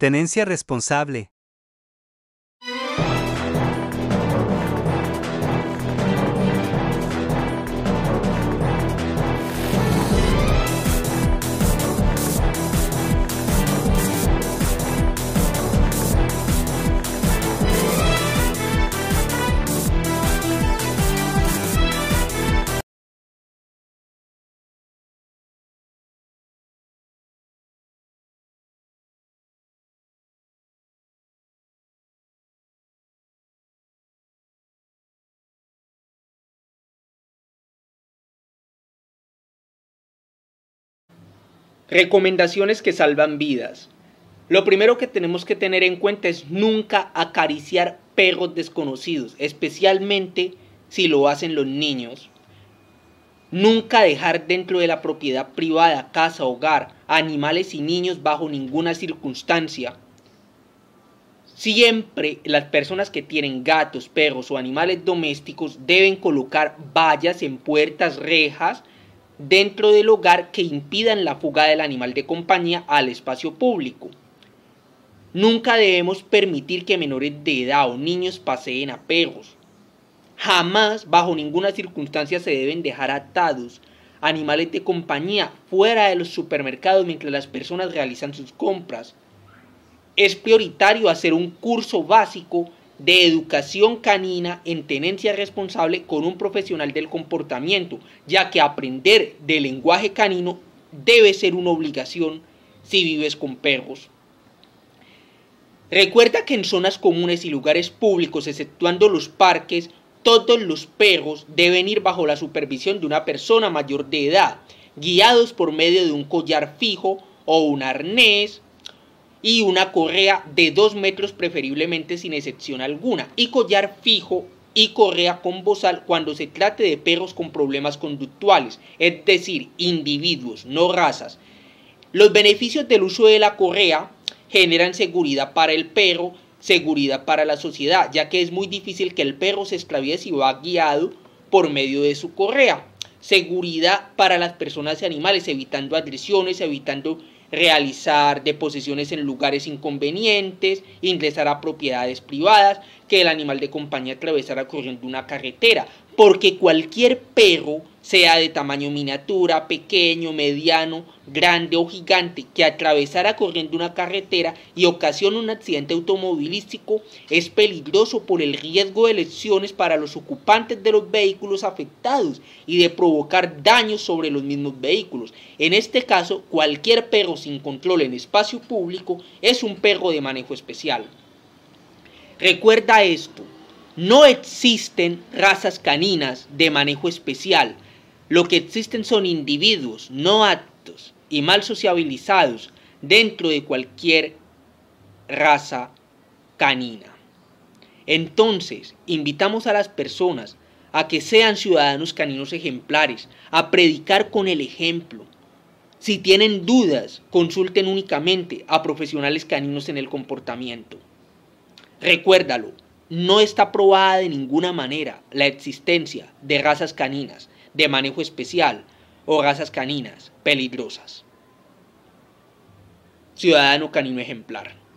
Tenencia responsable. Recomendaciones que salvan vidas. Lo primero que tenemos que tener en cuenta es nunca acariciar perros desconocidos, especialmente si lo hacen los niños. Nunca dejar dentro de la propiedad privada, casa, hogar, animales y niños bajo ninguna circunstancia. Siempre las personas que tienen gatos, perros o animales domésticos deben colocar vallas en puertas, rejas, dentro del hogar que impidan la fuga del animal de compañía al espacio público. Nunca debemos permitir que menores de edad o niños paseen a perros. Jamás, bajo ninguna circunstancia, se deben dejar atados animales de compañía fuera de los supermercados mientras las personas realizan sus compras. Es prioritario hacer un curso básico de educación canina en tenencia responsable con un profesional del comportamiento, ya que aprender del lenguaje canino debe ser una obligación si vives con perros. Recuerda que en zonas comunes y lugares públicos, exceptuando los parques, todos los perros deben ir bajo la supervisión de una persona mayor de edad, guiados por medio de un collar fijo o un arnés y una correa de 2 metros preferiblemente sin excepción alguna y collar fijo y correa con bozal cuando se trate de perros con problemas conductuales, es decir, individuos, no razas. Los beneficios del uso de la correa generan seguridad para el perro, seguridad para la sociedad, ya que es muy difícil que el perro se esclavice si va guiado por medio de su correa. Seguridad para las personas y animales, evitando agresiones, evitando realizar deposiciones en lugares inconvenientes, ingresar a propiedades privadas, que el animal de compañía atravesara corriendo una carretera, porque cualquier perro, sea de tamaño miniatura, pequeño, mediano, grande o gigante, que atravesara corriendo una carretera y ocasiona un accidente automovilístico, es peligroso por el riesgo de lesiones para los ocupantes de los vehículos afectados y de provocar daños sobre los mismos vehículos. En este caso, cualquier perro sin control en espacio público es un perro de manejo especial. Recuerda esto, no existen razas caninas de manejo especial. Lo que existen son individuos no aptos y mal sociabilizados dentro de cualquier raza canina. Entonces, invitamos a las personas a que sean ciudadanos caninos ejemplares, a predicar con el ejemplo. Si tienen dudas, consulten únicamente a profesionales caninos en el comportamiento. Recuérdalo, no está probada de ninguna manera la existencia de razas caninas de manejo especial o razas caninas peligrosas. Ciudadano canino ejemplar.